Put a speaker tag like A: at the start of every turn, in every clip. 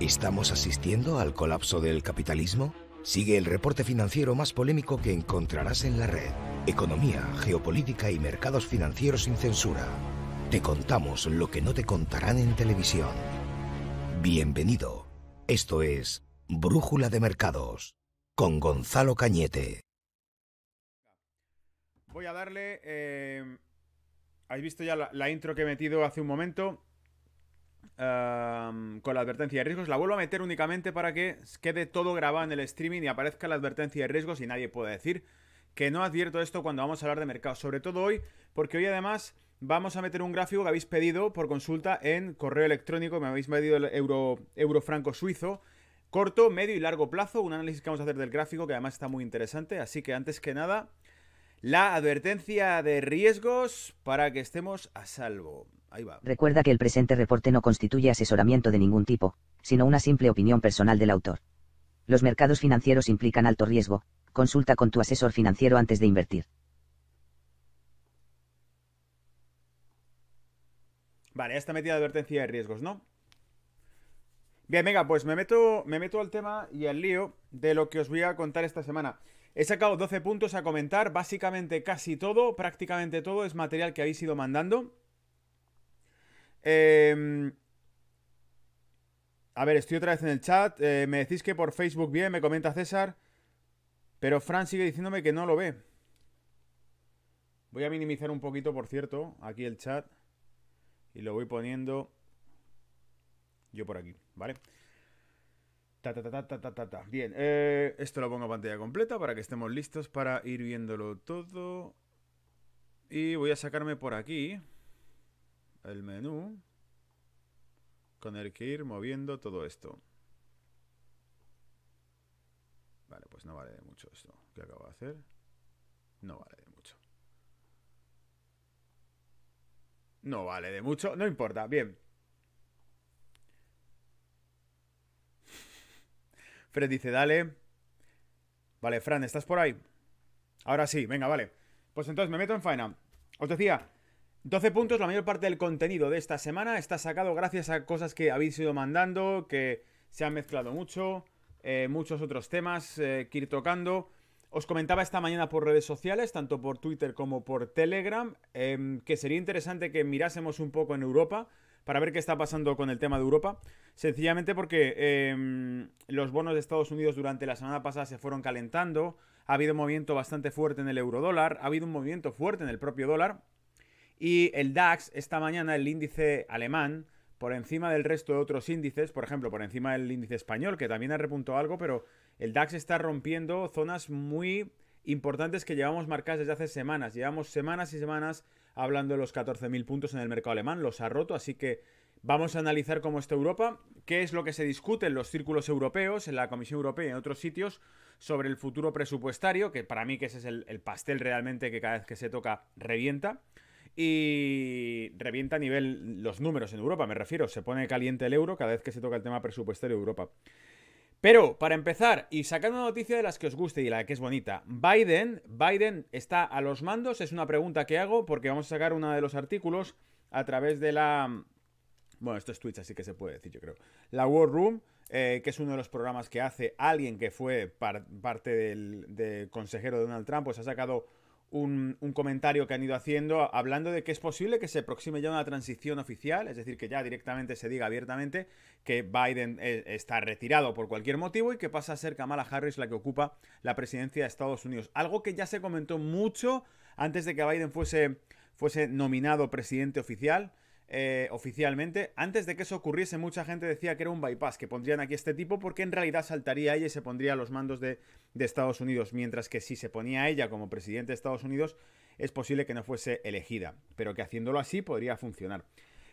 A: ¿Estamos asistiendo al colapso del capitalismo? Sigue el reporte financiero más polémico que encontrarás en la red. Economía, geopolítica y mercados financieros sin censura. Te contamos lo que no te contarán en televisión. Bienvenido. Esto es Brújula de Mercados con Gonzalo Cañete. Voy a darle... Eh... Habéis visto ya la intro que he metido hace un momento con la advertencia de riesgos. La vuelvo a meter únicamente para que quede todo grabado en el streaming y aparezca la advertencia de riesgos y nadie pueda decir que no advierto esto cuando vamos a hablar de mercado. Sobre todo hoy, porque hoy además vamos a meter un gráfico que habéis pedido por consulta en correo electrónico, me habéis pedido el euro, euro franco suizo. Corto, medio y largo plazo, un análisis que vamos a hacer del gráfico que además está muy interesante. Así que antes que nada, la advertencia de riesgos para que estemos a salvo. Recuerda que el presente reporte no constituye asesoramiento de ningún tipo, sino una simple opinión personal del autor. Los mercados financieros implican alto riesgo, consulta con tu asesor financiero antes de invertir. Vale, esta está metida advertencia de riesgos, ¿no? Bien, venga, pues me meto, me meto al tema y al lío de lo que os voy a contar esta semana. He sacado 12 puntos a comentar, básicamente casi todo, prácticamente todo es material que habéis ido mandando. Em, a ver, estoy otra vez en el chat. Eh, me decís que por Facebook bien, me comenta César. Pero Fran sigue diciéndome que no lo ve. Voy a minimizar un poquito, por cierto, aquí el chat. Y lo voy poniendo yo por aquí, ¿vale? Bien, eh, esto lo pongo a pantalla completa para que estemos listos para ir viéndolo todo. Y voy a sacarme por aquí el menú con el que ir moviendo todo esto. Vale, pues no vale de mucho esto que acabo de hacer. No vale de mucho. No vale de mucho, no importa, bien. Fred dice, dale. Vale, Fran, ¿estás por ahí? Ahora sí, venga, vale. Pues entonces me meto en faena. Os decía, 12 puntos, la mayor parte del contenido de esta semana está sacado gracias a cosas que habéis ido mandando, que se han mezclado mucho, eh, muchos otros temas eh, que ir tocando. Os comentaba esta mañana por redes sociales, tanto por Twitter como por Telegram, em, que sería interesante que mirásemos un poco en Europa para ver qué está pasando con el tema de Europa. Sencillamente porque em, los bonos de Estados Unidos durante la semana pasada se fueron calentando, ha habido un movimiento bastante fuerte en el eurodólar, ha habido un movimiento fuerte en el propio dólar. Y el DAX, esta mañana, el índice alemán, por encima del resto de otros índices, por ejemplo, por encima del índice español, que también ha repuntado algo, pero el DAX está rompiendo zonas muy importantes que llevamos marcadas desde hace semanas. Llevamos semanas y semanas hablando de los 14.000 puntos en el mercado alemán, los ha roto, así que vamos a analizar cómo está Europa, qué es lo que se discute en los círculos europeos, en la Comisión Europea y en otros sitios sobre el futuro presupuestario, que para mí que ese es el pastel realmente que cada vez que se toca revienta y revienta a nivel los números en Europa, me refiero. Se pone caliente el euro cada vez que se toca el tema presupuestario de Europa. Pero, para empezar, y sacar una noticia de las que os guste y la que es bonita, Biden, Biden está a los mandos, es una pregunta que hago porque vamos a sacar uno de los artículos a través de la... Bueno, esto es Twitch, así que se puede decir, yo creo. La War Room, eh, que es uno de los programas que hace alguien que fue parte del consejero de Donald Trump, pues ha sacado un, comentario que han ido haciendo hablando de que es posible que se aproxime ya una transición oficial, es decir, que ya directamente se diga abiertamente que Biden eh, está retirado por cualquier motivo y que pasa a ser Kamala Harris la que ocupa la presidencia de Estados Unidos. Algo que ya se comentó mucho antes de que Biden fuese nominado presidente oficial. Eh, oficialmente. Antes de que eso ocurriese, mucha gente decía que era un bypass, que pondrían aquí este tipo, porque en realidad saltaría ella y se pondría a los mandos de, Estados Unidos, mientras que si se ponía ella como presidente de Estados Unidos, es posible que no fuese elegida, pero que haciéndolo así podría funcionar.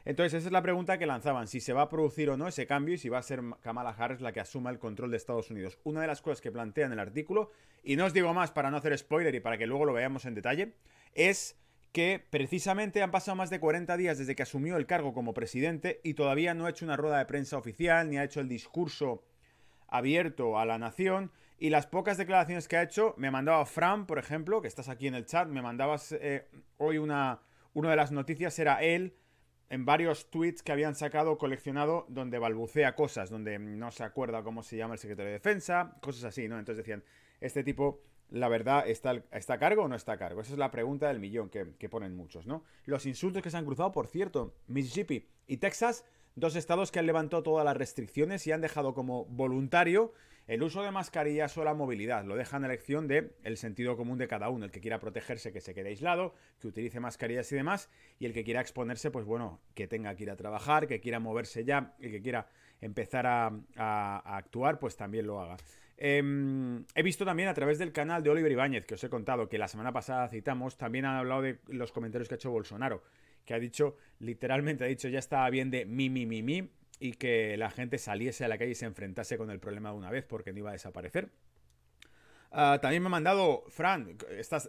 A: Entonces, esa es la pregunta que lanzaban, si se va a producir o no ese cambio y si va a ser Kamala Harris la que asuma el control de Estados Unidos. Una de las cosas que plantean el artículo, y no os digo más para no hacer spoiler y para que luego lo veamos en detalle, es que precisamente han pasado más de 40 días desde que asumió el cargo como presidente y todavía no ha hecho una rueda de prensa oficial ni ha hecho el discurso abierto a la nación. Y las pocas declaraciones que ha hecho, me mandaba Fran, por ejemplo, que estás aquí en el chat, me mandabas eh, hoy una, una de las noticias, era él en varios tweets que habían sacado coleccionado donde balbucea cosas, donde no se acuerda cómo se llama el secretario de defensa, cosas así, ¿no? Entonces decían, este tipo la verdad está, está a cargo o no está a cargo. Esa es la pregunta del millón que, ponen muchos, ¿no? Los insultos que se han cruzado, por cierto, Mississippi y Texas, dos estados que han levantado todas las restricciones y han dejado como voluntario el uso de mascarillas o la movilidad. Lo dejan a elección del el sentido común de cada uno. El que quiera protegerse, que se quede aislado, que utilice mascarillas y demás. Y el que quiera exponerse, pues bueno, que tenga que ir a trabajar, que quiera moverse ya, el que quiera empezar a actuar, pues también lo haga. Em, he visto también a través del canal de Oliver Ibáñez, que os he contado, que la semana pasada citamos, también han hablado de los comentarios que ha hecho Bolsonaro, que ha dicho, literalmente ha dicho, ya estaba bien de mi, mi, mi, mi, y que la gente saliese a la calle y se enfrentase con el problema de una vez porque no iba a desaparecer. Ah, también me ha mandado, Fran,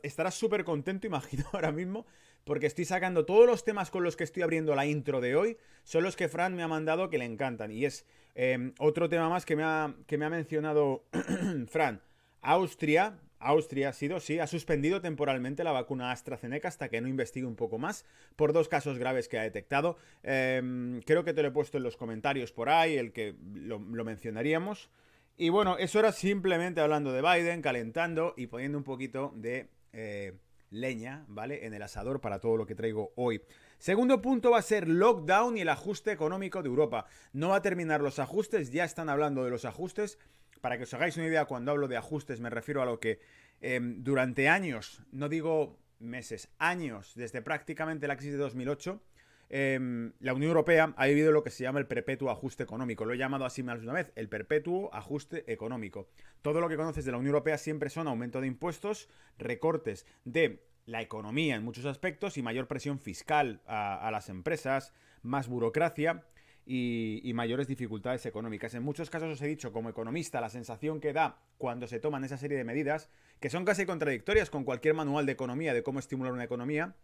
A: estarás súper contento, imagino, ahora mismo, porque estoy sacando todos los temas con los que estoy abriendo la intro de hoy, son los que Fran me ha mandado que le encantan. Y es em, otro tema más que me ha, que me ha mencionado Fran. Austria, Austria ha sido, sí, ha suspendido temporalmente la vacuna AstraZeneca hasta que no investigue un poco más por dos casos graves que ha detectado. Em, creo que te lo he puesto en los comentarios por ahí, el que lo, mencionaríamos. Y bueno, eso era simplemente hablando de Biden, calentando y poniendo un poquito de eh, leña, ¿vale? En el asador para todo lo que traigo hoy. Segundo punto va a ser lockdown y el ajuste económico de Europa. No va a terminar los ajustes, ya están hablando de los ajustes. Para que os hagáis una idea, cuando hablo de ajustes me refiero a lo que em, durante años, no digo meses, años, desde prácticamente la crisis de 2008, Em, la Unión Europea ha vivido lo que se llama el perpetuo ajuste económico. Lo he llamado así más de una vez, el perpetuo ajuste económico. Todo lo que conoces de la Unión Europea siempre son aumento de impuestos, recortes de la economía en muchos aspectos y mayor presión fiscal a, las empresas, más burocracia. y, mayores dificultades económicas. En muchos casos os he dicho, como economista, la sensación que da cuando se toman esa serie de medidas, que son casi contradictorias con cualquier manual de economía, de cómo estimular una economía,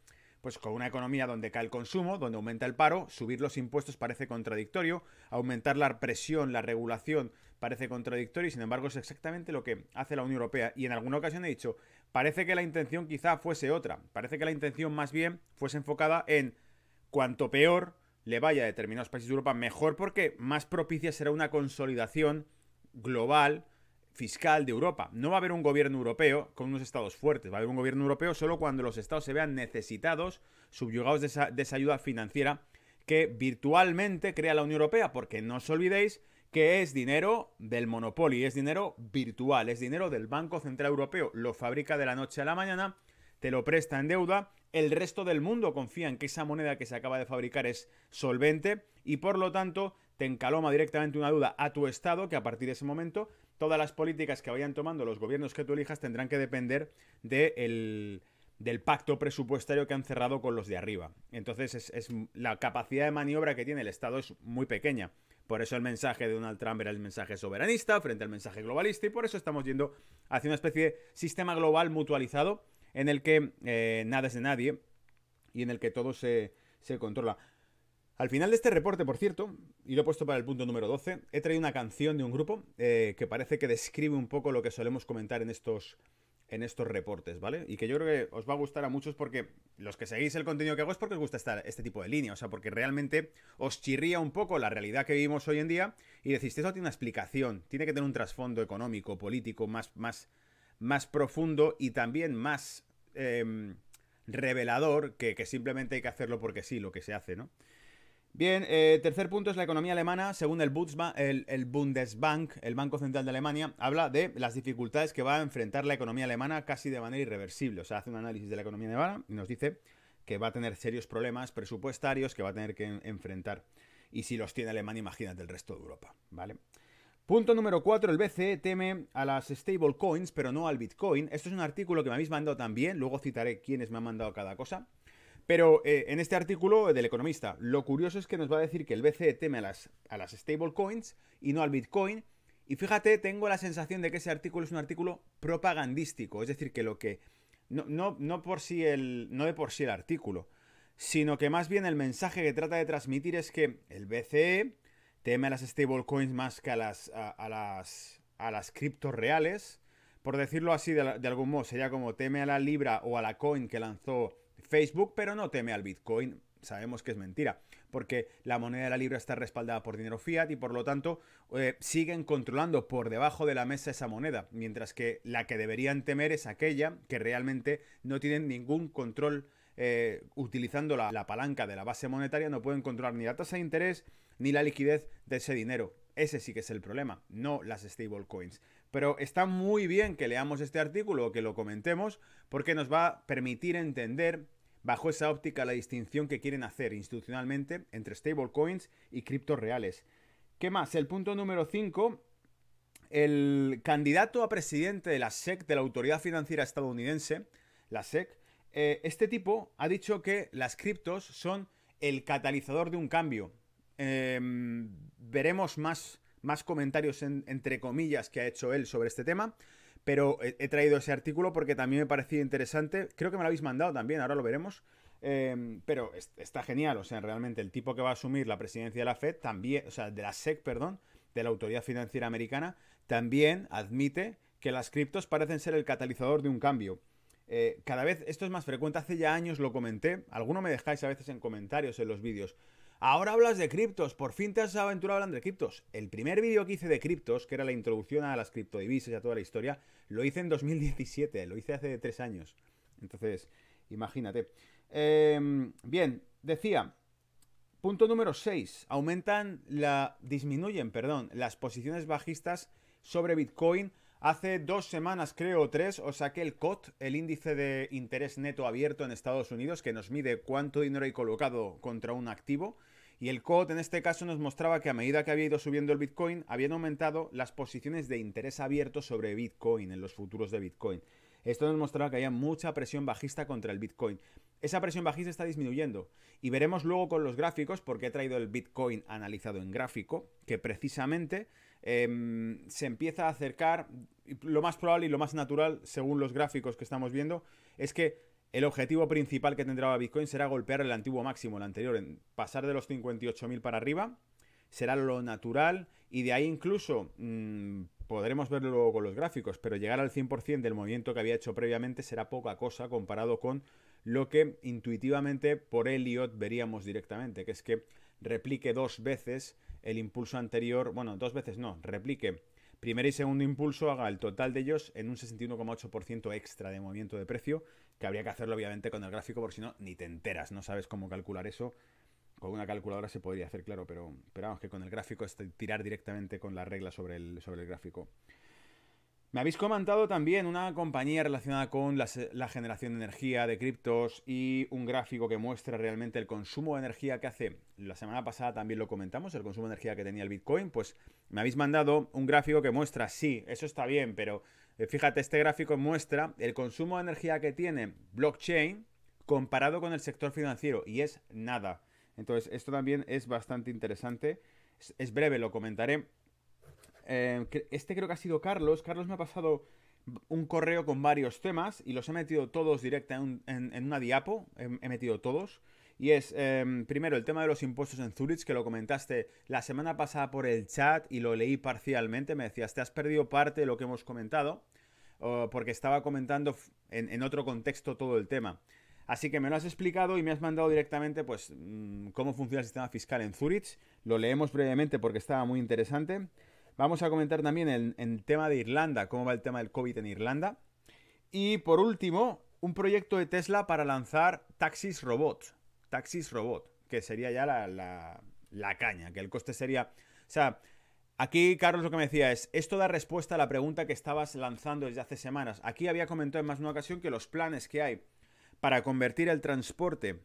A: pues con una economía donde cae el consumo, donde aumenta el paro, subir los impuestos parece contradictorio, aumentar la presión, la regulación parece contradictorio y sin embargo es exactamente lo que hace la Unión Europea. Y en alguna ocasión he dicho, parece que la intención quizá fuese otra, parece que la intención más bien fuese enfocada en cuanto peor le vaya a determinados países de Europa, mejor porque más propicia será una consolidación global fiscal de Europa. No va a haber un gobierno europeo con unos estados fuertes, va a haber un gobierno europeo solo cuando los estados se vean necesitados, subyugados de esa, ayuda financiera que virtualmente crea la Unión Europea, porque no os olvidéis que es dinero del monopolio, es dinero virtual, es dinero del Banco Central Europeo, lo fabrica de la noche a la mañana, te lo presta en deuda, el resto del mundo confía en que esa moneda que se acaba de fabricar es solvente y por lo tanto te encaloma directamente una deuda a tu Estado que a partir de ese momento todas las políticas que vayan tomando los gobiernos que tú elijas tendrán que depender del pacto presupuestario que han cerrado con los de arriba. Entonces, es, la capacidad de maniobra que tiene el Estado es muy pequeña. Por eso el mensaje de Donald Trump era el mensaje soberanista frente al mensaje globalista y por eso estamos yendo hacia una especie de sistema global mutualizado en el que eh, nada es de nadie y en el que todo se controla. Al final de este reporte, por cierto, y lo he puesto para el punto número 12, he traído una canción de un grupo eh, que parece que describe un poco lo que solemos comentar en estos, en estos reportes, ¿vale? Y que yo creo que os va a gustar a muchos porque los que seguís el contenido que hago es porque os gusta estar este tipo de línea, o sea, porque realmente os chirría un poco la realidad que vivimos hoy en día y decís, esto tiene una explicación, tiene que tener un trasfondo económico, político, más, más, más profundo y también más em, revelador que, que simplemente hay que hacerlo porque sí, lo que se hace, ¿no? Bien, eh, tercer punto es la economía alemana. Según el, Bundesbank, el, Banco Central de Alemania, habla de las dificultades que va a enfrentar la economía alemana casi de manera irreversible. O sea, hace un análisis de la economía alemana y nos dice que va a tener serios problemas presupuestarios que va a tener que enfrentar. Y si los tiene Alemania, imagínate el resto de Europa, ¿vale? Punto número cuatro, el BCE teme a las stablecoins, pero no al Bitcoin. Esto es un artículo que me habéis mandado también, luego citaré quiénes me han mandado cada cosa. Pero eh, en este artículo del economista, lo curioso es que nos va a decir que el BCE teme a las, a las stablecoins y no al Bitcoin. Y fíjate, tengo la sensación de que ese artículo es un artículo propagandístico, es decir, que lo que... No, por sí el, no de por sí el artículo, sino que más bien el mensaje que trata de transmitir es que el BCE teme a las stablecoins más que a las, a, las, a las criptos reales, por decirlo así de, de, algún modo, sería como teme a la libra o a la coin que lanzó Facebook, pero no teme al Bitcoin. Sabemos que es mentira, porque la moneda de la libra está respaldada por dinero fiat y por lo tanto eh, siguen controlando por debajo de la mesa esa moneda, mientras que la que deberían temer es aquella que realmente no tienen ningún control eh, utilizando la, palanca de la base monetaria, no pueden controlar ni la tasa de interés ni la liquidez de ese dinero. Ese sí que es el problema, no las stablecoins. Pero está muy bien que leamos este artículo o que lo comentemos porque nos va a permitir entender bajo esa óptica la distinción que quieren hacer institucionalmente entre stablecoins y criptos reales. ¿Qué más? El punto número 5 el candidato a presidente de la SEC, de la Autoridad Financiera Estadounidense, la SEC, eh, este tipo ha dicho que las criptos son el catalizador de un cambio. Em, veremos más, más comentarios entre comillas que ha hecho él sobre este tema, pero he, traído ese artículo porque también me parecía interesante. Creo que me lo habéis mandado también, ahora lo veremos. Em, pero está genial, o sea, realmente el tipo que va a asumir la presidencia de la Fed, también, o sea, de la SEC, perdón, de la Autoridad Financiera Americana, también admite que las criptos parecen ser el catalizador de un cambio. Eh, cada vez esto es más frecuente, hace ya años lo comenté, alguno me dejáis a veces en comentarios en los vídeos, Ahora hablas de criptos, por fin te has aventurado hablando de criptos. El primer vídeo que hice de criptos, que era la introducción a las criptodivisas y a toda la historia, lo hice en 2017, lo hice hace tres años. Entonces, imagínate. Em, bien, decía, punto número 6, aumentan la, disminuyen, perdón, las posiciones bajistas sobre Bitcoin. Hace dos semanas, creo, o tres, os saqué el COT, el índice de interés neto abierto en Estados Unidos, que nos mide cuánto dinero hay colocado contra un activo y el COD en este caso nos mostraba que a medida que había ido subiendo el Bitcoin, habían aumentado las posiciones de interés abierto sobre Bitcoin en los futuros de Bitcoin. Esto nos mostraba que había mucha presión bajista contra el Bitcoin. Esa presión bajista está disminuyendo y veremos luego con los gráficos, porque he traído el Bitcoin analizado en gráfico, que precisamente em, se empieza a acercar, lo más probable y lo más natural, según los gráficos que estamos viendo, es que el objetivo principal que tendrá Bitcoin será golpear el antiguo máximo, el anterior, en pasar de los 58.000 para arriba, será lo natural y de ahí incluso mm, podremos verlo luego con los gráficos, pero llegar al 100% del movimiento que había hecho previamente será poca cosa comparado con lo que intuitivamente por Elliot veríamos directamente, que es que replique dos veces el impulso anterior, bueno, dos veces no, replique primer y segundo impulso, haga el total de ellos en un 61,8% extra de movimiento de precio que habría que hacerlo obviamente con el gráfico, porque si no, ni te enteras, no sabes cómo calcular eso. Con una calculadora se podría hacer, claro, pero, esperamos vamos, que con el gráfico es tirar directamente con la regla sobre el, sobre el gráfico. Me habéis comentado también una compañía relacionada con la generación de energía de criptos y un gráfico que muestra realmente el consumo de energía que hace. La semana pasada también lo comentamos, el consumo de energía que tenía el Bitcoin. Pues me habéis mandado un gráfico que muestra, sí, eso está bien, pero eh, fíjate, este gráfico muestra el consumo de energía que tiene blockchain comparado con el sector financiero y es nada. Entonces, esto también es bastante interesante. Es, breve, lo comentaré. Eh, este creo que ha sido Carlos. Carlos me ha pasado un correo con varios temas y los he metido todos directa en, una diapo. He, metido todos. Y es, em, primero, el tema de los impuestos en Zurich, que lo comentaste la semana pasada por el chat y lo leí parcialmente. Me decías, te has perdido parte de lo que hemos comentado porque estaba comentando en, otro contexto todo el tema. Así que me lo has explicado y me has mandado directamente pues mm, cómo funciona el sistema fiscal en Zurich. Lo leemos brevemente porque estaba muy interesante. Vamos a comentar también el, tema de Irlanda, cómo va el tema del COVID en Irlanda. Y por último, un proyecto de Tesla para lanzar taxis robot. Taxis robot, que sería ya la, la caña, que el coste sería... O sea, Aquí, Carlos, lo que me decía es, esto da respuesta a la pregunta que estabas lanzando desde hace semanas. Aquí había comentado en más de una ocasión que los planes que hay para convertir el transporte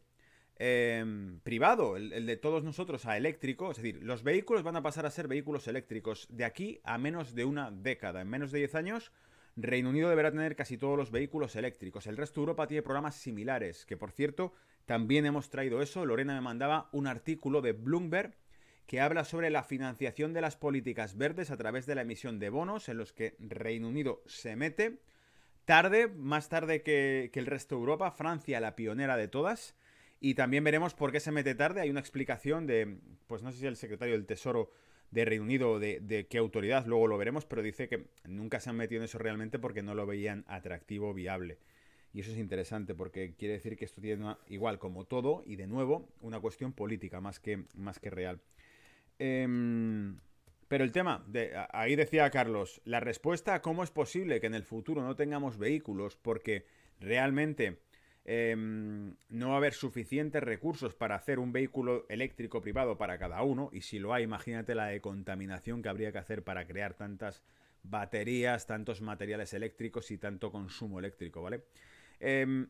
A: em, privado, el, el, de todos nosotros, a eléctrico, es decir, los vehículos van a pasar a ser vehículos eléctricos de aquí a menos de una década. En menos de 10 años, Reino Unido deberá tener casi todos los vehículos eléctricos. El resto de Europa tiene programas similares, que por cierto, también hemos traído eso. Lorena me mandaba un artículo de Bloomberg que habla sobre la financiación de las políticas verdes a través de la emisión de bonos en los que Reino Unido se mete. Tarde, más tarde que, el resto de Europa, Francia la pionera de todas. Y también veremos por qué se mete tarde. Hay una explicación de, pues no sé si el secretario del Tesoro de Reino Unido de, de, qué autoridad, luego lo veremos, pero dice que nunca se han metido en eso realmente porque no lo veían atractivo, viable. Y eso es interesante porque quiere decir que esto tiene igual como todo y de nuevo una cuestión política más que, más que real. Em, pero el tema, de, ahí decía Carlos, la respuesta a cómo es posible que en el futuro no tengamos vehículos porque realmente em, no va a haber suficientes recursos para hacer un vehículo eléctrico privado para cada uno y si lo hay, imagínate la decontaminación contaminación que habría que hacer para crear tantas baterías, tantos materiales eléctricos y tanto consumo eléctrico, ¿vale? Em,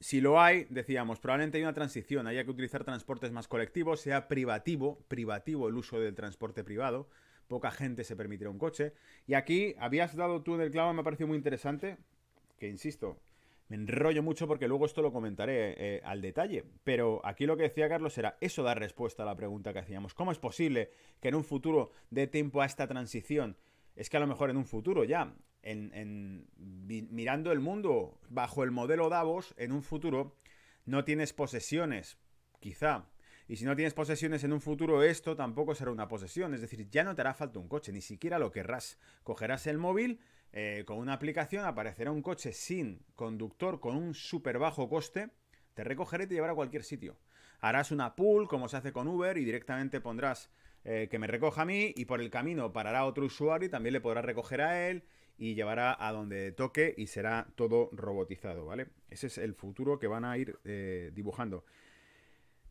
A: si lo hay, decíamos, probablemente hay una transición, haya que utilizar transportes más colectivos, sea privativo, privativo el uso del transporte privado, poca gente se permitirá un coche. Y aquí habías dado tú en el clavo, me ha parecido muy interesante, que insisto, me enrollo mucho porque luego esto lo comentaré eh, al detalle. Pero aquí lo que decía Carlos era eso da respuesta a la pregunta que hacíamos. ¿Cómo es posible que en un futuro dé tiempo a esta transición? Es que a lo mejor en un futuro ya en, mirando el mundo bajo el modelo Davos en un futuro, no tienes posesiones, quizá. Y si no tienes posesiones en un futuro, esto tampoco será una posesión. Es decir, ya no te hará falta un coche, ni siquiera lo querrás. Cogerás el móvil, eh, con una aplicación aparecerá un coche sin conductor, con un súper bajo coste, te recogeré y te llevará a cualquier sitio. Harás una pool, como se hace con Uber, y directamente pondrás eh, que me recoja a mí, y por el camino parará otro usuario y también le podrás recoger a él, y llevará a donde toque y será todo robotizado, ¿vale? Ese es el futuro que van a ir eh, dibujando.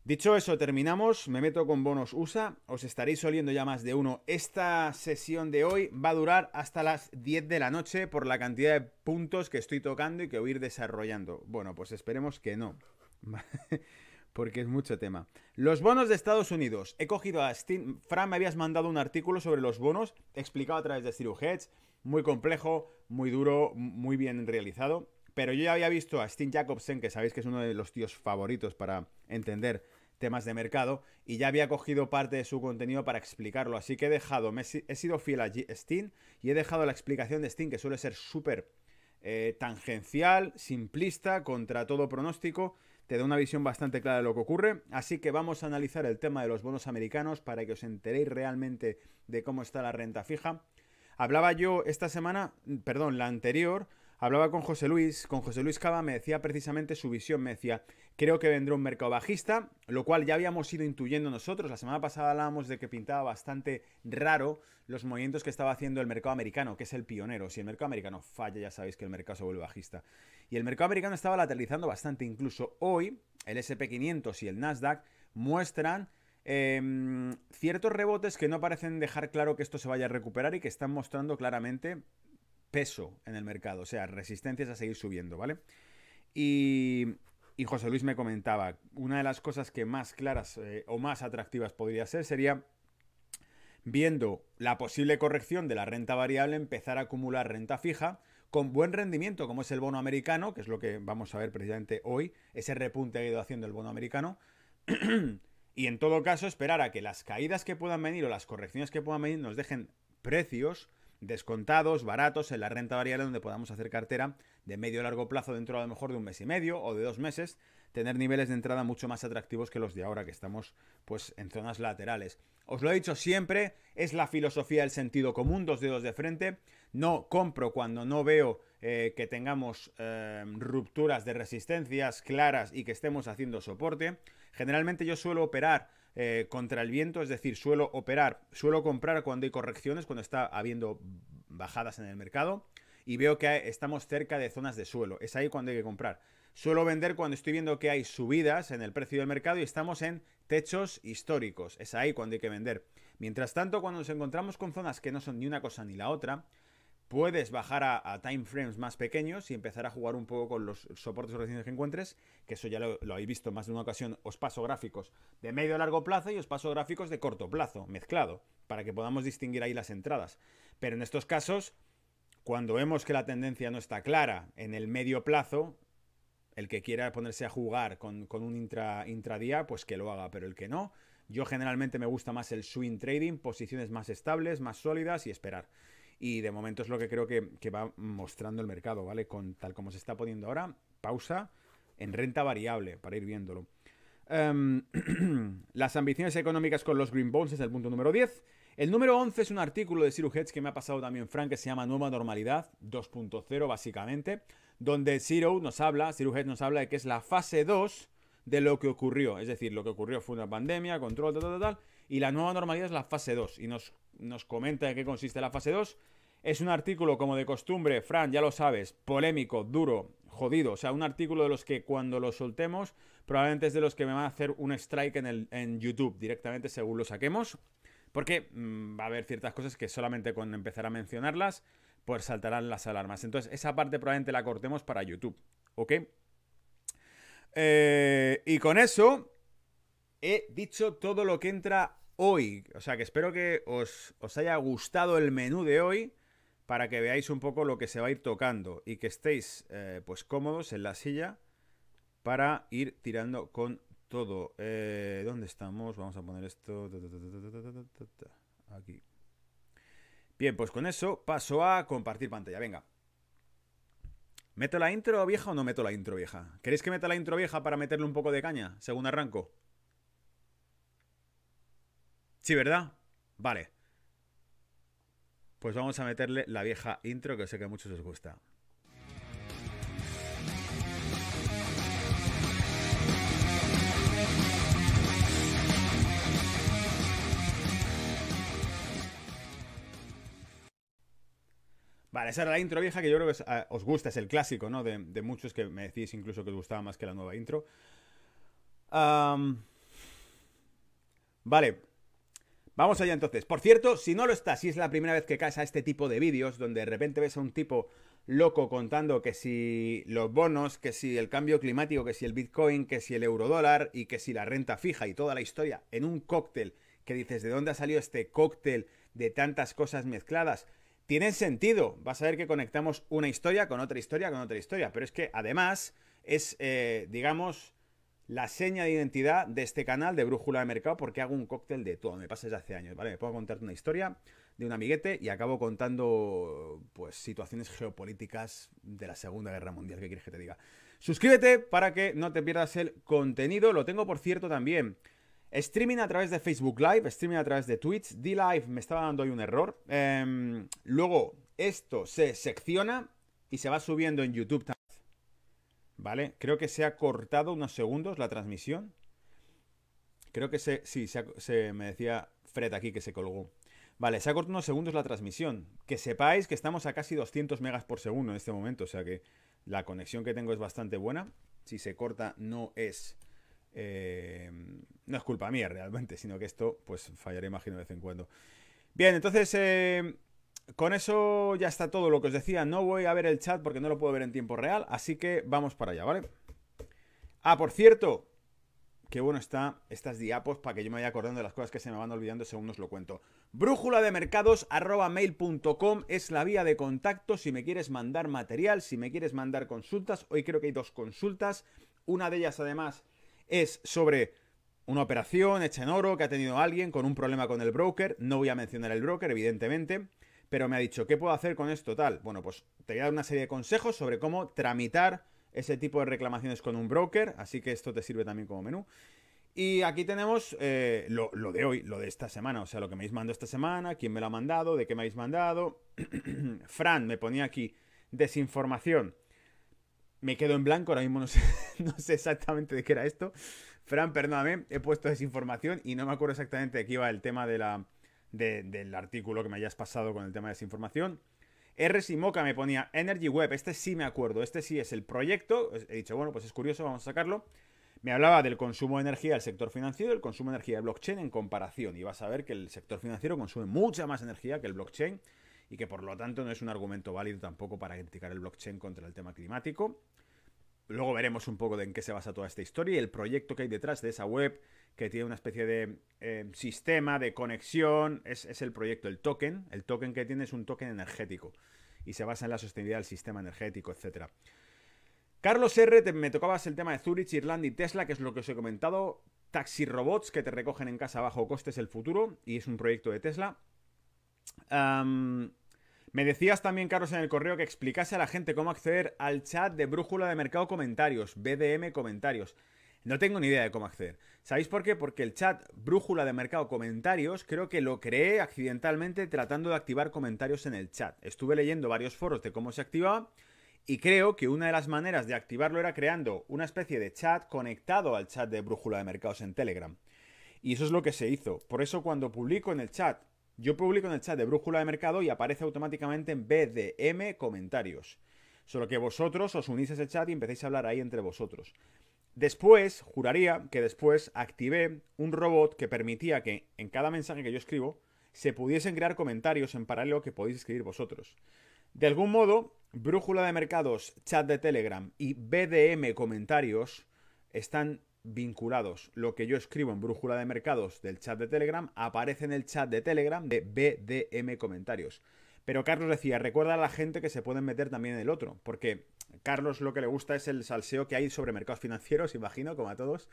A: Dicho eso, terminamos, me meto con bonos USA, os estaréis oliendo ya más de uno. Esta sesión de hoy va a durar hasta las 10 de la noche por la cantidad de puntos que estoy tocando y que voy a ir desarrollando. Bueno, pues esperemos que no, porque es mucho tema. Los bonos de Estados Unidos. He cogido a Steam, Fran me habías mandado un artículo sobre los bonos, explicado a través de Zero Hedge muy complejo, muy duro, muy bien realizado. Pero yo ya había visto a Steen Jacobsen, que sabéis que es uno de los tíos favoritos para entender temas de mercado, y ya había cogido parte de su contenido para explicarlo. Así que he dejado, he, sido fiel a Steen y he dejado la explicación de Steen, que suele ser súper eh, tangencial, simplista, contra todo pronóstico. Te da una visión bastante clara de lo que ocurre. Así que vamos a analizar el tema de los bonos americanos para que os enteréis realmente de cómo está la renta fija Hablaba yo esta semana, mm, perdón, la anterior, hablaba con José Luis, con José Luis Cava me decía precisamente su visión, me decía, creo que vendrá un mercado bajista, lo cual ya habíamos ido intuyendo nosotros, la semana pasada hablábamos de que pintaba bastante raro los movimientos que estaba haciendo el mercado americano, que es el pionero, si el mercado americano falla ya sabéis que el mercado se vuelve bajista, y el mercado americano estaba lateralizando bastante, incluso hoy el SP500 y el Nasdaq muestran Em, ciertos rebotes que no parecen dejar claro que esto se vaya a recuperar y que están mostrando claramente peso en el mercado, o sea, resistencias a seguir subiendo, ¿vale? Y, José Luis me comentaba, una de las cosas que más claras eh, o más atractivas podría ser sería viendo la posible corrección de la renta variable, empezar a acumular renta fija con buen rendimiento, como es el bono americano, que es lo que vamos a ver precisamente hoy, ese repunte ha ido haciendo el bono americano. Y en todo caso, esperar a que las caídas que puedan venir o las correcciones que puedan venir nos dejen precios descontados, baratos, en la renta variable donde podamos hacer cartera de medio a largo plazo dentro a lo mejor de un mes y medio o de dos meses, tener niveles de entrada mucho más atractivos que los de ahora que estamos pues en zonas laterales. Os lo he dicho siempre, es la filosofía del sentido común, dos dedos de frente, no compro cuando no veo eh, que tengamos eh, rupturas de resistencias claras y que estemos haciendo soporte, Generalmente yo suelo operar eh, contra el viento, es decir, suelo operar, suelo comprar cuando hay correcciones, cuando está habiendo bajadas en el mercado y veo que estamos cerca de zonas de suelo. Es ahí cuando hay que comprar. Suelo vender cuando estoy viendo que hay subidas en el precio del mercado y estamos en techos históricos. Es ahí cuando hay que vender. Mientras tanto, cuando nos encontramos con zonas que no son ni una cosa ni la otra, Puedes bajar a, timeframes más pequeños y empezar a jugar un poco con los soportes recientes que encuentres, que eso ya lo, habéis visto más de una ocasión. Os paso gráficos de medio a largo plazo y os paso gráficos de corto plazo, mezclado, para que podamos distinguir ahí las entradas. Pero en estos casos, cuando vemos que la tendencia no está clara en el medio plazo, el que quiera ponerse a jugar con, un intradía, pues que lo haga, pero el que no, yo generalmente me gusta más el swing trading, posiciones más estables, más sólidas y esperar. Y de momento es lo que creo que, va mostrando el mercado, ¿vale? Con tal como se está poniendo ahora, pausa en renta variable para ir viéndolo. Em, las ambiciones económicas con los Green Bonds es el punto número 10. El número 11 es un artículo de Ciro Hedge que me ha pasado también Frank que se llama Nueva Normalidad 2.0 básicamente, donde Siru nos habla, nos habla de que es la fase 2 de lo que ocurrió, es decir, lo que ocurrió fue una pandemia, control, tal, tal, tal, y la nueva normalidad es la fase 2 y nos nos comenta en qué consiste la fase 2. Es un artículo, como de costumbre, Fran, ya lo sabes, polémico, duro, jodido. O sea, un artículo de los que cuando lo soltemos, probablemente es de los que me van a hacer un strike en, YouTube directamente según lo saquemos. Porque mm, va a haber ciertas cosas que solamente cuando empezar a mencionarlas, pues saltarán las alarmas. Entonces, esa parte probablemente la cortemos para YouTube. ¿Ok? Eh, y con eso he dicho todo lo que entra hoy. O sea que espero que os, os haya gustado el menú de hoy para que veáis un poco lo que se va a ir tocando y que estéis eh, pues cómodos en la silla para ir tirando con todo. Eh, ¿Dónde estamos? Vamos a poner esto aquí. Bien, pues con eso paso a compartir pantalla. Venga. ¿Meto la intro vieja o no meto la intro vieja? ¿Queréis que meta la intro vieja para meterle un poco de caña según arranco? Sí, ¿verdad? Vale. Pues vamos a meterle la vieja intro que sé que a muchos os gusta. Vale, esa era la intro vieja que yo creo que eh, os gusta, es el clásico, ¿no? De, muchos que me decís incluso que os gustaba más que la nueva intro. vale, Vamos allá entonces. Por cierto, si no lo estás, si es la primera vez que caes a este tipo de vídeos, donde de repente ves a un tipo loco contando que si los bonos, que si el cambio climático, que si el Bitcoin, que si el eurodólar y que si la renta fija y toda la historia en un cóctel, que dices, ¿de dónde ha salido este cóctel de tantas cosas mezcladas? Tienen sentido. Vas a ver que conectamos una historia con otra historia con otra historia. Pero es que además es, eh, digamos, la seña de identidad de este canal de Brújula de Mercado porque hago un cóctel de todo, me pasa desde hace años, ¿vale? Me puedo contarte una historia de un amiguete y acabo contando pues situaciones geopolíticas de la Segunda Guerra Mundial, ¿qué quieres que te diga? Suscríbete para que no te pierdas el contenido, lo tengo por cierto también. Streaming a través de Facebook Live, streaming a través de Twitch, D-Live me estaba dando hoy un error. Em, luego, esto se secciona y se va subiendo en YouTube también. ¿Vale? Creo que se ha cortado unos segundos la transmisión. Creo que se. Sí, se, me decía Fred aquí que se colgó. Vale, se ha cortado unos segundos la transmisión. Que sepáis que estamos a casi 200 megas por segundo en este momento. O sea que la conexión que tengo es bastante buena. Si se corta, no es. Eh, no es culpa mía realmente, sino que esto, pues fallaré, imagino, de vez en cuando. Bien, entonces. Eh, con eso ya está todo lo que os decía. No voy a ver el chat porque no lo puedo ver en tiempo real, así que vamos para allá, ¿vale? Ah, por cierto, qué bueno está estas diapos para que yo me vaya acordando de las cosas que se me van olvidando según os lo cuento. Brújula de mercados mail.com es la vía de contacto si me quieres mandar material, si me quieres mandar consultas. Hoy creo que hay dos consultas. Una de ellas además es sobre una operación hecha en oro que ha tenido alguien con un problema con el broker. No voy a mencionar el broker, evidentemente pero me ha dicho, ¿qué puedo hacer con esto tal? Bueno, pues te voy a dar una serie de consejos sobre cómo tramitar ese tipo de reclamaciones con un broker, así que esto te sirve también como menú. Y aquí tenemos eh, lo, de hoy, lo de esta semana, o sea, lo que me habéis mandado esta semana, quién me lo ha mandado, de qué me habéis mandado. Fran me ponía aquí desinformación. Me quedo en blanco, ahora mismo no no sé exactamente de qué era esto. Fran, perdóname, he puesto desinformación y no me acuerdo exactamente de qué iba el tema de la, del artículo que me hayas pasado con el tema de desinformación. R. Simoca me ponía Energy Web, este sí me acuerdo, este sí es el proyecto. He dicho, bueno, pues es curioso, vamos a sacarlo. Me hablaba del consumo de energía del sector financiero, el consumo de energía de blockchain en comparación. Y vas a ver que el sector financiero consume mucha más energía que el blockchain y que por lo tanto no es un argumento válido tampoco para criticar el blockchain contra el tema climático. Luego veremos un poco de en qué se basa toda esta historia y el proyecto que hay detrás de esa web, que tiene una especie de eh, sistema de conexión. Es, el proyecto, el token. El token que tiene es un token energético y se basa en la sostenibilidad del sistema energético, etc. Carlos R., me tocabas el tema de Zurich, Irlanda y Tesla, que es lo que os he comentado. Taxi robots que te recogen en casa bajo costes el futuro y es un proyecto de Tesla. me decías también, Carlos, en el correo que explicase a la gente cómo acceder al chat de brújula de mercado comentarios, BDM comentarios. No tengo ni idea de cómo hacer. ¿Sabéis por qué? Porque el chat brújula de mercado comentarios creo que lo creé accidentalmente tratando de activar comentarios en el chat. Estuve leyendo varios foros de cómo se activaba y creo que una de las maneras de activarlo era creando una especie de chat conectado al chat de brújula de mercados en Telegram. Y eso es lo que se hizo. Por eso cuando publico en el chat, yo publico en el chat de brújula de mercado y aparece automáticamente en BDM comentarios. Solo que vosotros os unís a ese chat y empecéis a hablar ahí entre vosotros. Después, juraría que después activé un robot que permitía que en cada mensaje que yo escribo se pudiesen crear comentarios en paralelo que podéis escribir vosotros. De algún modo, Brújula de Mercados, chat de Telegram y BDM comentarios están vinculados. Lo que yo escribo en Brújula de Mercados del chat de Telegram aparece en el chat de Telegram de BDM comentarios. Pero Carlos decía, recuerda a la gente que se pueden meter también en el otro, porque Carlos lo que le gusta es el salseo que hay sobre mercados financieros, imagino, como a todos.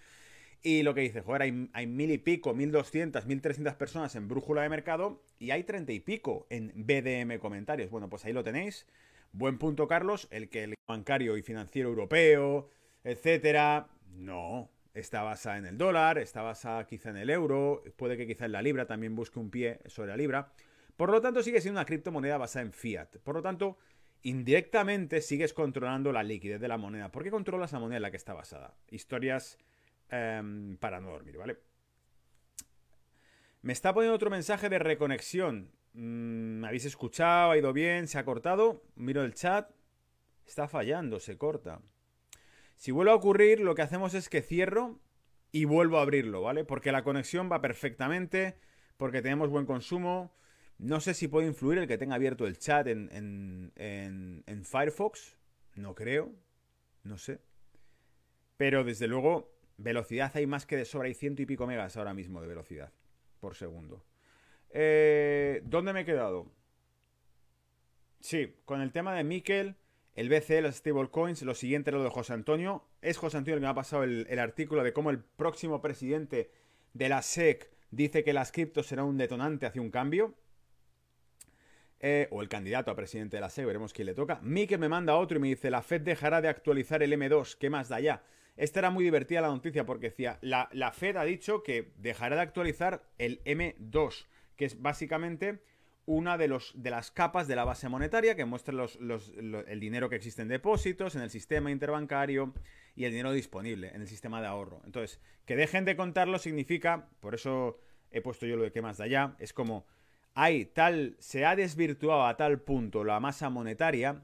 A: Y lo que dice, joder, hay, mil y pico, mil doscientas, mil trescientas personas en brújula de mercado y hay treinta y pico en BDM comentarios. Bueno, pues ahí lo tenéis. Buen punto, Carlos, el que el bancario y financiero europeo, etcétera, no. Está basada en el dólar, está basada quizá en el euro, puede que quizá en la libra también busque un pie sobre la libra. Por lo tanto, sigue siendo una criptomoneda basada en fiat. Por lo tanto, indirectamente sigues controlando la liquidez de la moneda. ¿Por qué controlas la moneda en la que está basada? Historias em, para no dormir, ¿vale? Me está poniendo otro mensaje de reconexión. Mm, ¿Me habéis escuchado? ¿Ha ido bien? ¿Se ha cortado? Miro el chat. Está fallando, se corta. Si vuelve a ocurrir, lo que hacemos es que cierro y vuelvo a abrirlo, ¿vale? Porque la conexión va perfectamente, porque tenemos buen consumo, no sé si puede influir el que tenga abierto el chat en, Firefox. No creo. No sé. Pero desde luego, velocidad hay más que de sobra. Hay ciento y pico megas ahora mismo de velocidad por segundo. Eh, ¿Dónde me he quedado? Sí, con el tema de Mikel, el BCE, las stablecoins, lo siguiente lo de José Antonio. Es José Antonio el que me ha pasado el, el artículo de cómo el próximo presidente de la SEC dice que las criptos serán un detonante hacia un cambio. Eh, o el candidato a presidente de la SE, veremos quién le toca. que me manda otro y me dice, la FED dejará de actualizar el M2, ¿qué más da ya? Esta era muy divertida la noticia porque decía, la, FED ha dicho que dejará de actualizar el M2, que es básicamente una de, los, de las capas de la base monetaria que muestra el dinero que existe en depósitos, en el sistema interbancario y el dinero disponible en el sistema de ahorro. Entonces, que dejen de contarlo significa, por eso he puesto yo lo de qué más de allá, es como hay tal, se ha desvirtuado a tal punto la masa monetaria,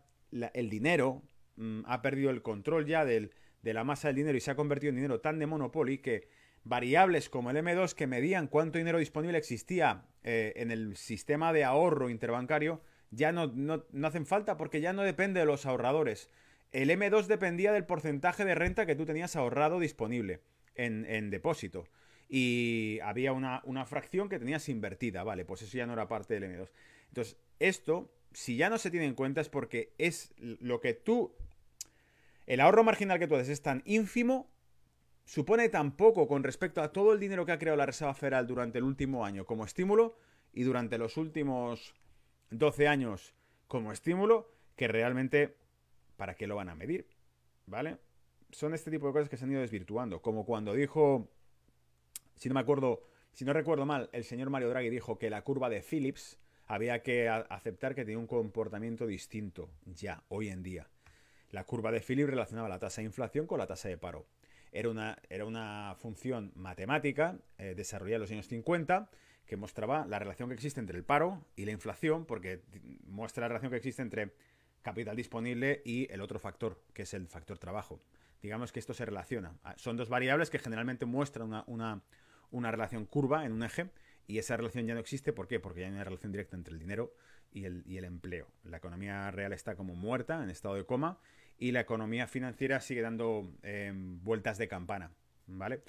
A: el dinero, mm, ha perdido el control ya de la masa del dinero y se ha convertido en dinero tan de monopoly que variables como el M2 que medían cuánto dinero disponible existía eh, en el sistema de ahorro interbancario ya no, hacen falta porque ya no depende de los ahorradores. El M2 dependía del porcentaje de renta que tú tenías ahorrado disponible en depósito y había una, fracción que tenías invertida, vale, pues eso ya no era parte del M2. Entonces, esto, si ya no se tiene en cuenta es porque es lo que tú... El ahorro marginal que tú haces es tan ínfimo supone tan poco con respecto a todo el dinero que ha creado la Reserva Federal durante el último año como estímulo y durante los últimos 12 años como estímulo que realmente ¿para qué lo van a medir? ¿Vale? Son este tipo de cosas que se han ido desvirtuando, como cuando dijo si no me acuerdo, si no recuerdo mal, el señor Mario Draghi dijo que la curva de Phillips había que aceptar que tenía un comportamiento distinto ya, hoy en día. La curva de Phillips relacionaba la tasa de inflación con la tasa de paro. Era una, función matemática eh, desarrollada en los años 50 que mostraba la relación que existe entre el paro y la inflación, porque muestra la relación que existe entre capital disponible y el otro factor, que es el factor trabajo digamos que esto se relaciona. Ah, son dos variables que generalmente muestran una, relación curva en un eje y esa relación ya no existe. ¿Por qué? Porque ya hay una relación directa entre el dinero y el, empleo. La economía real está como muerta, en estado de coma, y la economía financiera sigue dando em, vueltas de campana. ¿Vale?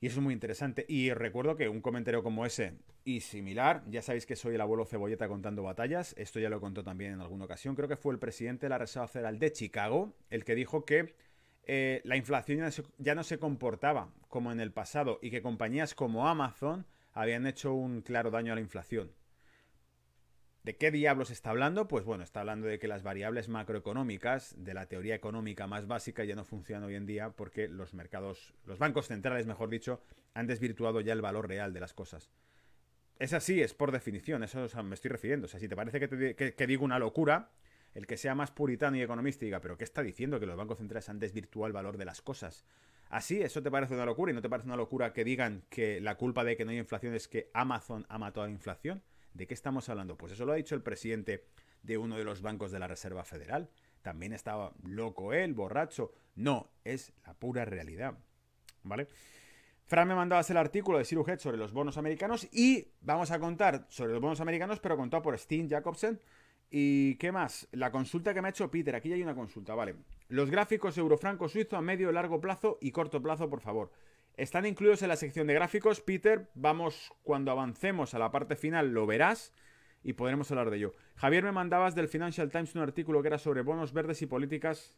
A: Y eso es muy interesante. Y recuerdo que un comentario como ese y similar, ya sabéis que soy el abuelo cebolleta contando batallas, esto ya lo contó también en alguna ocasión, creo que fue el presidente de la Reserva Federal de Chicago, el que dijo que eh, la inflación ya no, se, comportaba como en el pasado y que compañías como Amazon habían hecho un claro daño a la inflación. ¿De qué diablos está hablando? Pues bueno, está hablando de que las variables macroeconómicas de la teoría económica más básica ya no funcionan hoy en día porque los mercados, los bancos centrales, mejor dicho, han desvirtuado ya el valor real de las cosas. Es así, es por definición, eso me estoy refiriendo. O sea, si te parece que digo una locura, el que sea más puritano y economista diga, pero ¿qué está diciendo? Que los bancos centrales han desvirtuado el valor de las cosas. Así, eso te parece una locura y no te parece una locura que digan que la culpa de que no hay inflación es que Amazon ha matado la inflación. ¿De qué estamos hablando? Pues eso lo ha dicho el presidente de uno de los bancos de la Reserva Federal. También estaba loco él, borracho. No, es la pura realidad. ¿Vale? Fran me mandabas el artículo de Siru Head sobre los bonos americanos y vamos a contar sobre los bonos americanos, pero contado por Steve Jacobsen, ¿Y qué más? La consulta que me ha hecho Peter. Aquí ya hay una consulta, vale. Los gráficos eurofranco suizo a medio, largo plazo y corto plazo, por favor. Están incluidos en la sección de gráficos. Peter, vamos, cuando avancemos a la parte final lo verás y podremos hablar de ello. Javier, me mandabas del Financial Times un artículo que era sobre bonos verdes y políticas...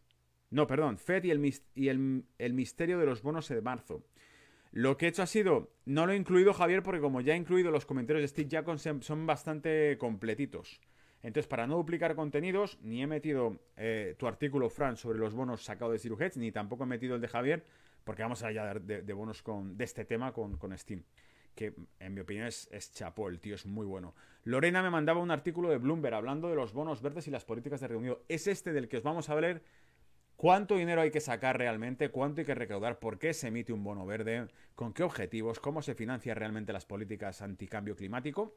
A: No, perdón, Fed y el, misterio de los bonos de marzo. Lo que he hecho ha sido, no lo he incluido Javier porque como ya he incluido los comentarios de Steve Jackson, son bastante completitos. Entonces, para no duplicar contenidos, ni he metido eh, tu artículo, Fran, sobre los bonos sacados de Cirujets, ni tampoco he metido el de Javier, porque vamos a allá de, de bonos con, de este tema con, Steam que en mi opinión es, es, chapó, el tío es muy bueno. Lorena me mandaba un artículo de Bloomberg hablando de los bonos verdes y las políticas de reunido. Es este del que os vamos a hablar. ¿Cuánto dinero hay que sacar realmente? ¿Cuánto hay que recaudar? ¿Por qué se emite un bono verde? ¿Con qué objetivos? ¿Cómo se financian realmente las políticas anticambio climático?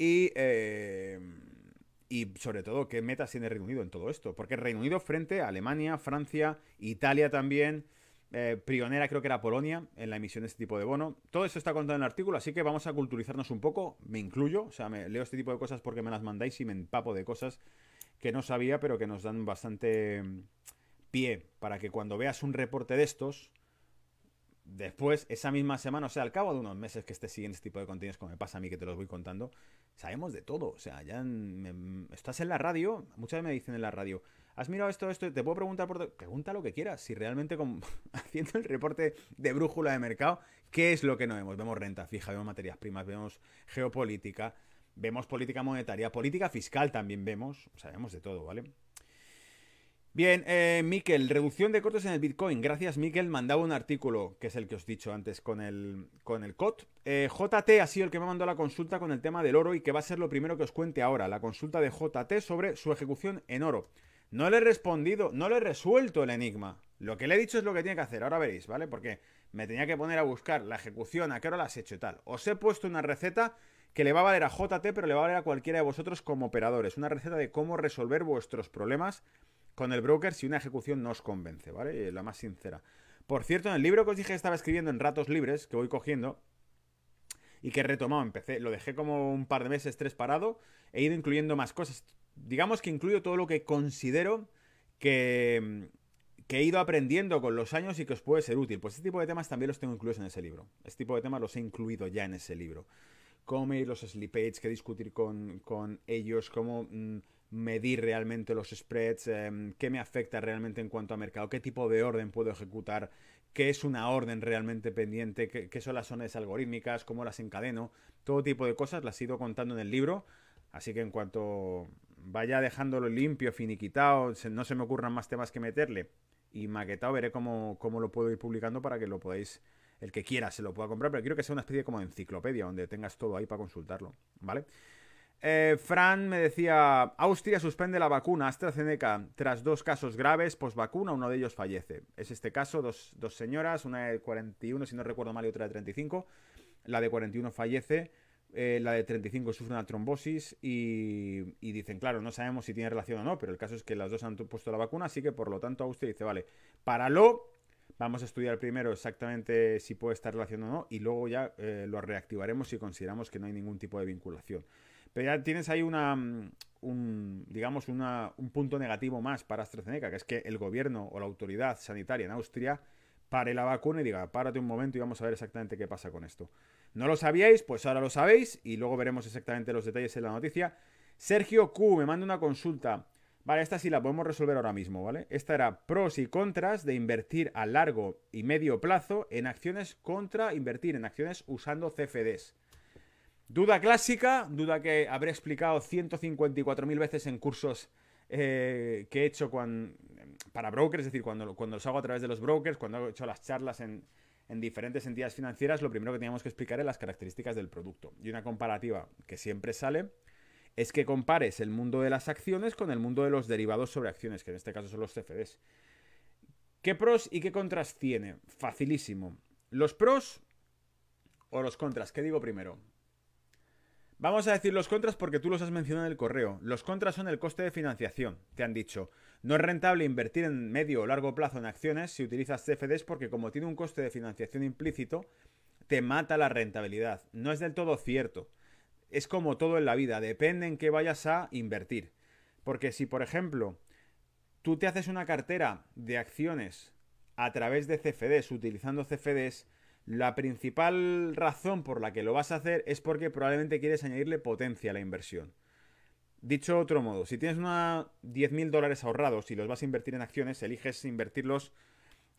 A: Y, eh, y sobre todo, ¿qué metas tiene Reino Unido en todo esto? Porque Reino Unido frente a Alemania, Francia, Italia también, eh, creo que era Polonia en la emisión de este tipo de bono. Todo eso está contado en el artículo, así que vamos a culturizarnos un poco, me incluyo, o sea, me leo este tipo de cosas porque me las mandáis y me empapo de cosas que no sabía, pero que nos dan bastante mm, pie para que cuando veas un reporte de estos, después, esa misma semana, o sea, al cabo de unos meses que estés siguiendo este tipo de contenidos, como me pasa a mí que te los voy contando, sabemos de todo. O sea, ya estás en la radio, muchas veces me dicen en la radio, ¿has mirado esto, esto? Te puedo preguntar por... Pregunta lo que quieras. Si realmente haciendo el reporte de brújula de mercado, ¿qué es lo que no vemos? Vemos renta fija, vemos materias primas, vemos geopolítica, vemos política monetaria, política fiscal también vemos, sabemos de todo, ¿vale? Bien, eh, Miquel, reducción de cortes en el Bitcoin. Gracias, Miquel. Mandaba un artículo, que es el que os he dicho antes con el, con el COT. Eh, JT ha sido el que me mandó la consulta con el tema del oro y que va a ser lo primero que os cuente ahora, la consulta de JT sobre su ejecución en oro. No le he respondido, no le he resuelto el enigma. Lo que le he dicho es lo que tiene que hacer, ahora veréis, ¿vale? Porque me tenía que poner a buscar la ejecución, a qué hora la has hecho y tal. Os he puesto una receta que le va a valer a JT, pero le va a valer a cualquiera de vosotros como operadores. Una receta de cómo resolver vuestros problemas con el broker si una ejecución no os convence, ¿vale? Eh, la más sincera. Por cierto, en el libro que os dije que estaba escribiendo en ratos libres, que voy cogiendo, y que he retomado, empecé, lo dejé como un par de meses, tres parado, he ido incluyendo más cosas. Digamos que incluyo todo lo que considero que, he ido aprendiendo con los años y que os puede ser útil. Pues este tipo de temas también los tengo incluidos en ese libro. Este tipo de temas los he incluido ya en ese libro. Cómo ir los sleep aids, qué discutir con, ellos, cómo... Mm, medir realmente los spreads, em, qué me afecta realmente en cuanto a mercado, qué tipo de orden puedo ejecutar, qué es una orden realmente pendiente, qué, son las zonas algorítmicas, cómo las encadeno, todo tipo de cosas las he ido contando en el libro. Así que en cuanto vaya dejándolo limpio, finiquitado, no se me ocurran más temas que meterle y maquetado, veré cómo, cómo lo puedo ir publicando para que lo podáis, el que quiera se lo pueda comprar, pero quiero que sea una especie como de enciclopedia donde tengas todo ahí para consultarlo, ¿vale? Eh, Fran me decía, Austria suspende la vacuna AstraZeneca tras dos casos graves vacuna uno de ellos fallece. Es este caso, dos, señoras, una de 41, si no recuerdo mal, y otra de 35. La de 41 fallece, eh, la de 35 sufre una trombosis y, dicen, claro, no sabemos si tiene relación o no, pero el caso es que las dos han puesto la vacuna, así que por lo tanto Austria dice, vale, lo vamos a estudiar primero exactamente si puede estar relacionado o no y luego ya eh, lo reactivaremos si consideramos que no hay ningún tipo de vinculación. Pero ya tienes ahí una, mm, un, digamos, un punto negativo más para AstraZeneca, que es que el gobierno o la autoridad sanitaria en Austria pare la vacuna y diga, párate un momento y vamos a ver exactamente qué pasa con esto. No lo sabíais, pues ahora lo sabéis y luego veremos exactamente los detalles en la noticia. Sergio Q me manda una consulta. Vale, esta sí la podemos resolver ahora mismo, ¿vale? Esta era pros y contras de invertir a largo y medio plazo en acciones contra invertir en acciones usando CFDs. Duda clásica, duda que habré explicado 154.000 veces en cursos eh, que he hecho para brokers, es decir, cuando, los hago a través de los brokers, cuando he hecho las charlas en, en diferentes entidades financieras, lo primero que teníamos que explicar es las características del producto. Y una comparativa que siempre sale es que compares el mundo de las acciones con el mundo de los derivados sobre acciones, que en este caso son los CFDs. ¿Qué pros y qué contras tiene? Facilísimo. ¿Los pros o los contras? ¿Qué digo primero? Vamos a decir los contras porque tú los has mencionado en el correo. Los contras son el coste de financiación. Te han dicho, no es rentable invertir en medio o largo plazo en acciones si utilizas CFDs porque como tiene un coste de financiación implícito, te mata la rentabilidad. No es del todo cierto. Es como todo en la vida, depende en qué vayas a invertir. Porque si, por ejemplo, tú te haces una cartera de acciones a través de CFDs, utilizando CFDs, la principal razón por la que lo vas a hacer es porque probablemente quieres añadirle potencia a la inversión. Dicho otro modo, si tienes una 10.000 dólares ahorrados y los vas a invertir en acciones, eliges invertirlos,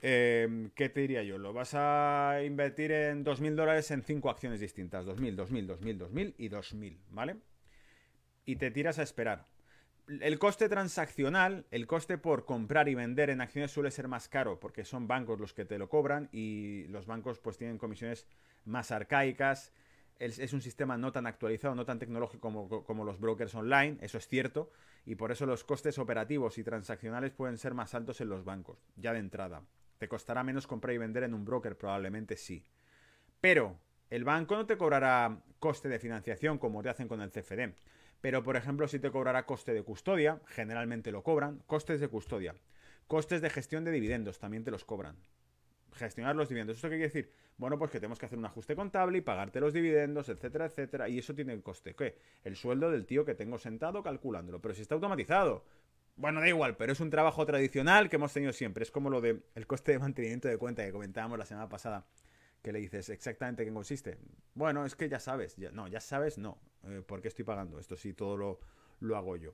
A: eh, ¿qué te diría yo? Lo vas a invertir en 2.000 dólares en 5 acciones distintas, 2.000, 2.000, 2.000, 2.000 y 2.000, ¿vale? Y te tiras a esperar el coste transaccional, el coste por comprar y vender en acciones suele ser más caro porque son bancos los que te lo cobran y los bancos pues tienen comisiones más arcaicas. Es, un sistema no tan actualizado, no tan tecnológico como, como, los brokers online, eso es cierto, y por eso los costes operativos y transaccionales pueden ser más altos en los bancos, ya de entrada. Te costará menos comprar y vender en un broker, probablemente sí. Pero el banco no te cobrará coste de financiación como te hacen con el CFD. Pero, por ejemplo, si te cobrará coste de custodia, generalmente lo cobran, costes de custodia, costes de gestión de dividendos, también te los cobran. Gestionar los dividendos. ¿Esto qué quiere decir? Bueno, pues que tenemos que hacer un ajuste contable y pagarte los dividendos, etcétera, etcétera. Y eso tiene el coste. ¿Qué? El sueldo del tío que tengo sentado calculándolo. Pero si está automatizado, bueno, da igual, pero es un trabajo tradicional que hemos tenido siempre. Es como lo de el coste de mantenimiento de cuenta que comentábamos la semana pasada qué le dices exactamente qué consiste. Bueno, es que ya sabes, ya, no, ya sabes, no, eh, porque estoy pagando? Esto sí, todo lo, lo hago yo.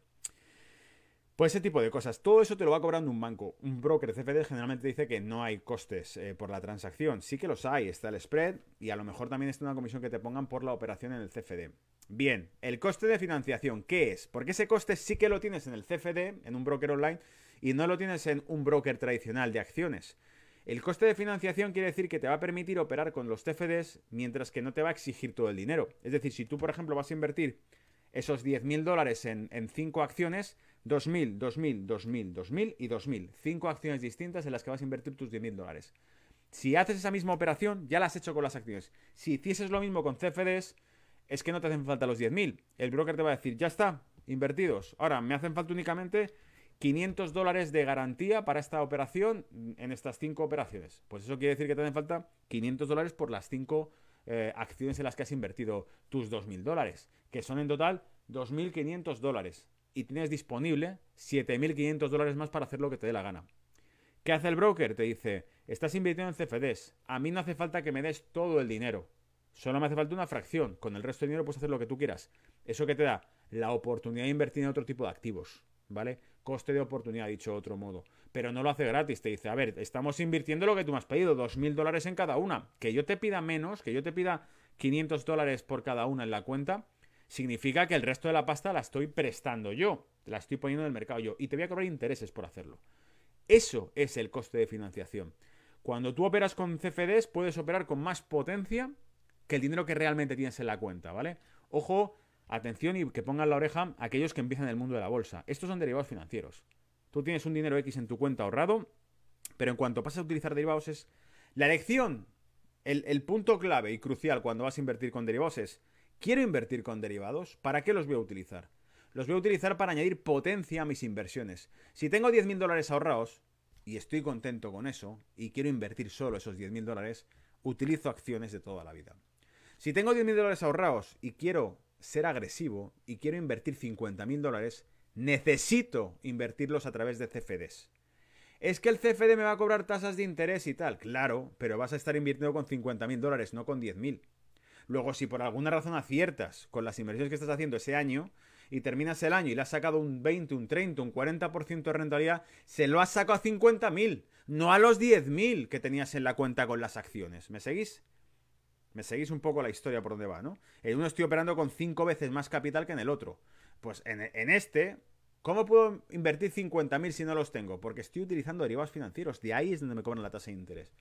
A: Pues ese tipo de cosas. Todo eso te lo va cobrando un banco. Un broker CFD generalmente dice que no hay costes eh, por la transacción. Sí que los hay, está el spread y a lo mejor también está una comisión que te pongan por la operación en el CFD. Bien, el coste de financiación, ¿qué es? Porque ese coste sí que lo tienes en el CFD, en un broker online, y no lo tienes en un broker tradicional de acciones. El coste de financiación quiere decir que te va a permitir operar con los CFDs mientras que no te va a exigir todo el dinero. Es decir, si tú, por ejemplo, vas a invertir esos 10.000 dólares en, en 5 acciones, 2.000, 2.000, 2.000, 2.000 y 2.000. 5 acciones distintas en las que vas a invertir tus 10.000 dólares. Si haces esa misma operación, ya la has hecho con las acciones. Si hicieses lo mismo con CFDs, es que no te hacen falta los 10.000. El broker te va a decir, ya está, invertidos. Ahora, me hacen falta únicamente 500 dólares de garantía para esta operación en estas cinco operaciones. Pues eso quiere decir que te hacen falta 500 dólares por las cinco eh, acciones en las que has invertido tus 2.000 dólares, que son en total 2.500 dólares. Y tienes disponible 7.500 dólares más para hacer lo que te dé la gana. ¿Qué hace el broker? Te dice, estás invirtiendo en CFDs, a mí no hace falta que me des todo el dinero, solo me hace falta una fracción, con el resto del dinero puedes hacer lo que tú quieras. Eso que te da la oportunidad de invertir en otro tipo de activos, ¿vale? Coste de oportunidad, dicho de otro modo. Pero no lo hace gratis, te dice, a ver, estamos invirtiendo lo que tú me has pedido, 2.000 dólares en cada una. Que yo te pida menos, que yo te pida 500 dólares por cada una en la cuenta, significa que el resto de la pasta la estoy prestando yo, la estoy poniendo en el mercado yo, y te voy a cobrar intereses por hacerlo. Eso es el coste de financiación. Cuando tú operas con CFDs, puedes operar con más potencia que el dinero que realmente tienes en la cuenta, ¿vale? Ojo Atención y que pongan la oreja a aquellos que empiezan el mundo de la bolsa. Estos son derivados financieros. Tú tienes un dinero X en tu cuenta ahorrado, pero en cuanto pasas a utilizar derivados es... La elección, el, el punto clave y crucial cuando vas a invertir con derivados es, ¿quiero invertir con derivados? ¿Para qué los voy a utilizar? Los voy a utilizar para añadir potencia a mis inversiones. Si tengo 10.000 dólares ahorrados, y estoy contento con eso, y quiero invertir solo esos 10.000 dólares, utilizo acciones de toda la vida. Si tengo 10.000 dólares ahorrados y quiero ser agresivo y quiero invertir 50.000 dólares, necesito invertirlos a través de CFDs. Es que el CFD me va a cobrar tasas de interés y tal, claro, pero vas a estar invirtiendo con 50.000 dólares, no con 10.000. Luego, si por alguna razón aciertas con las inversiones que estás haciendo ese año y terminas el año y le has sacado un 20, un 30, un 40% de rentabilidad, se lo has sacado a 50.000, no a los 10.000 que tenías en la cuenta con las acciones. ¿Me seguís? Me seguís un poco la historia por donde va, ¿no? En uno estoy operando con cinco veces más capital que en el otro. Pues en, este, ¿cómo puedo invertir 50.000 si no los tengo? Porque estoy utilizando derivados financieros. De ahí es donde me cobran la tasa de interés.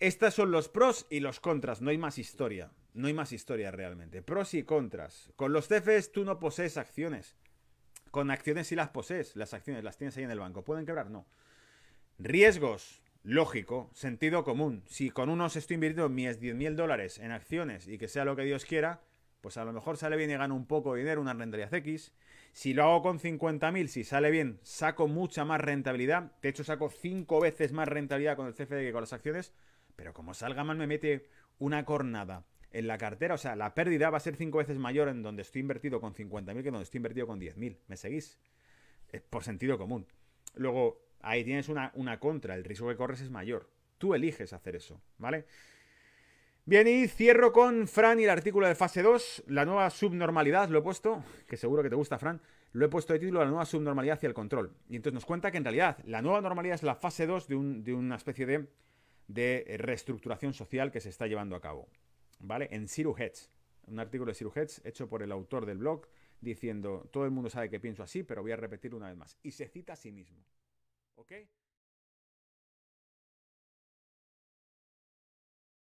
A: Estos son los pros y los contras. No hay más historia. No hay más historia realmente. Pros y contras. Con los CFs tú no posees acciones. Con acciones sí las posees. Las acciones las tienes ahí en el banco. ¿Pueden quebrar? No. Riesgos lógico, sentido común. Si con unos estoy invirtiendo mis 10.000 dólares en acciones y que sea lo que Dios quiera, pues a lo mejor sale bien y gano un poco de dinero, una rentabilidad X. Si lo hago con 50.000, si sale bien, saco mucha más rentabilidad. De hecho, saco 5 veces más rentabilidad con el CFD que con las acciones. Pero como salga mal, me mete una cornada en la cartera. O sea, la pérdida va a ser 5 veces mayor en donde estoy invertido con 50.000 que en donde estoy invertido con 10.000. ¿Me seguís? Es por sentido común. Luego, ahí tienes una, una contra, el riesgo que corres es mayor. Tú eliges hacer eso, ¿vale? Bien, y cierro con Fran y el artículo de fase 2, la nueva subnormalidad, lo he puesto, que seguro que te gusta, Fran, lo he puesto de título, la nueva subnormalidad y el control. Y entonces nos cuenta que en realidad la nueva normalidad es la fase 2 de, una especie de, reestructuración social que se está llevando a cabo, ¿vale? En Siru Heads, un artículo de Siru Heads hecho por el autor del blog, diciendo, todo el mundo sabe que pienso así, pero voy a repetir una vez más. Y se cita a sí mismo. okay?